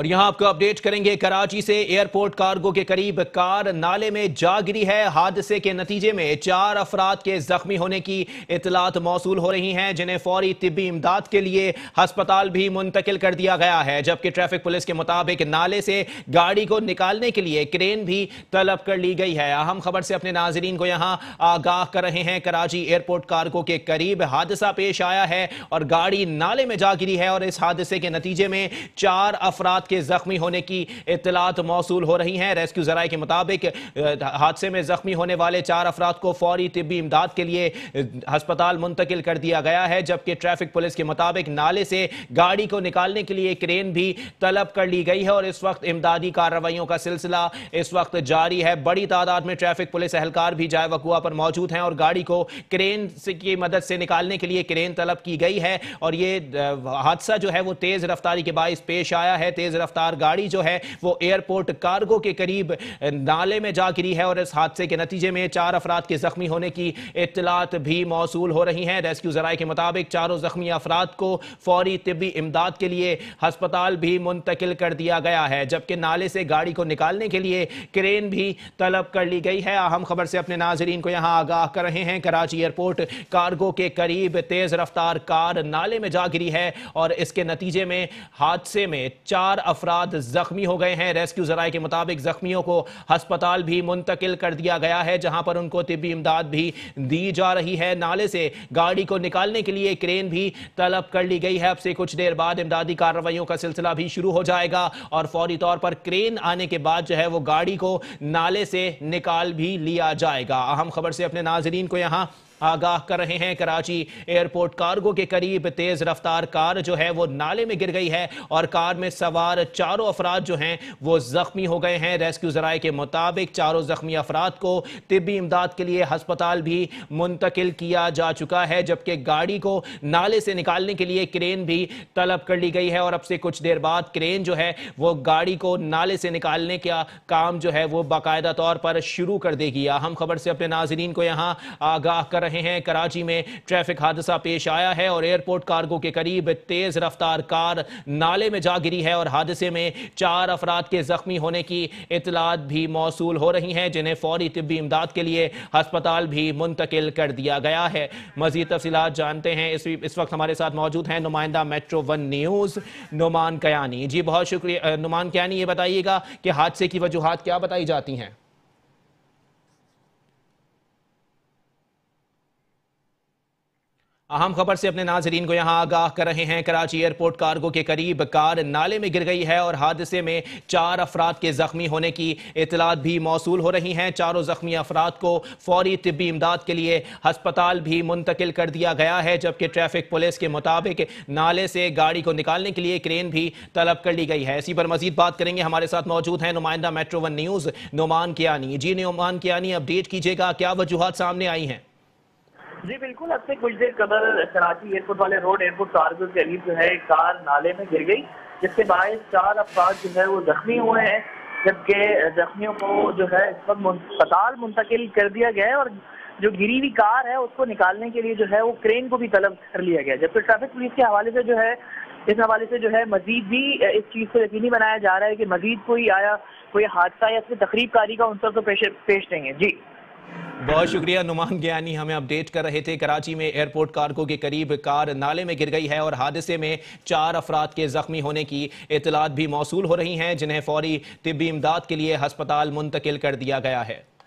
और यहां आपको अपडेट करेंगे कराची से एयरपोर्ट कार्गो के करीब कार नाले में जा गिरी है हादसे के नतीजे में चार अफराद के जख्मी होने की इतलात मौसू हो रही हैं जिन्हें फौरी तिबी इमदाद के लिए हस्पताल भी मुंतकिल कर दिया गया है जबकि ट्रैफिक पुलिस के मुताबिक नाले से गाड़ी को निकालने के लिए क्रेन भी तलब कर ली गई है अहम खबर से अपने नाजरीन को यहाँ आगाह कर रहे हैं कराची एयरपोर्ट कार्गो के करीब हादसा पेश आया है और गाड़ी नाले में जा गिरी है और इस हादसे के नतीजे में चार अफराद के जख्मी होने की इतलात मौसू हो रही हैं रेस्क्यू जराये के मुताबिक हादसे में जख्मी होने वाले चार अफराद को फौरी तबी इमदाद के लिए हस्पताल मुंतकिल कर दिया गया है जबकि ट्रैफिक पुलिस के मुताबिक नाले से गाड़ी को निकालने के लिए क्रेन भी तलब कर ली गई है और इस वक्त इमदादी कार्रवाइयों का सिलसिला इस वक्त जारी है बड़ी तादाद में ट्रैफिक पुलिस एहलकार भी जाए वकुआ पर मौजूद हैं और गाड़ी को क्रेन की मदद से निकालने के लिए क्रेन तलब की गई है और ये हादसा जो है वो तेज रफ्तारी के बायस पेश आया है तेज तेज रफ्तार गाड़ी जो है वो एयरपोर्ट कार्गो के करीब नाले में जा गिरी है और इस हादसे के नतीजे में चार अफराद के जख्मी होने की इतलात भी मौसू हो रही हैं रेस्क्यू जराये के मुताबिक चारों जख्मी अफराद को फौरी तबी इमदाद के लिए हस्पताल भी मुंतकिल कर दिया गया है जबकि नाले से गाड़ी को निकालने के लिए क्रेन भी तलब कर ली गई है अहम खबर से अपने नाजरीन को यहाँ आगाह कर रहे हैं कराची एयरपोर्ट कार्गो के करीब तेज रफ्तार कार नाले में जा गिरी है और इसके नतीजे में हादसे में चार अफराद जख्मी हो गए हैं रेस्क्यू जराये के मुताबिक जख्मियों को हस्पताल भी मुंतकिल कर दिया गया है जहां पर उनको तिबी इमदाद भी दी जा रही है नाले से गाड़ी को निकालने के लिए क्रेन भी तलब कर ली गई है अब से कुछ देर बाद इमदादी कार्रवाइयों का सिलसिला भी शुरू हो जाएगा और फौरी तौर पर क्रेन आने के बाद जो है वो गाड़ी को नाले से निकाल भी लिया जाएगा अहम खबर से अपने नाजरीन को यहाँ आगाह कर रहे हैं कराची एयरपोर्ट कार्गो के करीब तेज रफ्तार कार जो है वो नाले में गिर गई है और कार में सवार चारों अफराद जो हैं वो जख्मी हो गए हैं रेस्क्यू जराए के मुताबिक चारों जख्मी अफराद को तिबी इमदाद के लिए हस्पताल भी मुंतकिल किया जा चुका है जबकि गाड़ी को नाले से निकालने के लिए क्रेन भी तलब कर ली गई है और अब से कुछ देर बाद क्रेन जो है वो गाड़ी को नाले से निकालने का काम जो है वो बाकायदा तौर पर शुरू कर देगी हम खबर से अपने नाजरीन को यहाँ आगाह कर रहे हैं कराची में ट्रैफिक हादसा पेश आया है और एयरपोर्ट कार्गो के करीब तेज रफ्तार कार नाले में जा गिरी है और हादसे में चार अफराद के जख्मी होने की इतलात भी मौसू हो रही हैं जिन्हें फौरी तबी इमदाद के लिए हस्पताल भी मुंतकिल कर दिया गया है मजीद तफसी जानते हैं इस, इस वक्त हमारे साथ मौजूद हैं नुमाइंदा metro one news Numan Kayani ji बहुत शुक्रिया नुमान कयानी ये बताइएगा कि हादसे की वजूहत क्या बताई जाती हैं अहम खबर से अपने नाजरीन को यहां आगाह कर रहे हैं कराची एयरपोर्ट कार्गो के करीब कार नाले में गिर गई है और हादसे में चार अफराद के जख्मी होने की इतलात भी मौसू हो रही हैं चारों जख्मी अफराद को फौरी तबी इमदाद के लिए हस्पताल भी मुंतकिल कर दिया गया है जबकि ट्रैफिक पुलिस के मुताबिक नाले से गाड़ी को निकालने के लिए क्रेन भी तलब कर ली गई है इसी पर मजीद बात करेंगे हमारे साथ मौजूद हैं नुमाइंदा metro one news Numan Kiyani ji Numan Kiyani update कीजिएगा क्या वजूहत सामने आई हैं जी बिल्कुल अब से कुछ देर कबल कराची एयरपोर्ट वाले रोड एयरपोर्ट कार्गो के करीब जो है कार नाले में गिर गई जिसके बाद चार अफराद जो है वो जख्मी हुए हैं जबकि जख्मियों को जो है इस वक्त अस्पताल मुंतकिल कर दिया गया है और जो गिरी हुई कार है उसको निकालने के लिए जो है वो क्रेन को भी तलब कर लिया गया जबकि ट्रैफिक पुलिस के हवाले से जो है इस हवाले से जो है मजीद भी इस चीज़ को यकीनी बनाया जा रहा है कि मजीद कोई आया कोई हादसा या फिर तकरीब कारी का उनसर तो पेश पेश देंगे जी बहुत शुक्रिया नुमान ज्ञानी हमें अपडेट कर रहे थे कराची में एयरपोर्ट कार्गो के करीब कार नाले में गिर गई है और हादसे में चार अफराद के जख्मी होने की इतलात भी मौसू हो रही हैं जिन्हें फौरी तबी इमदाद के लिए हस्पताल मुंतकिल कर दिया गया है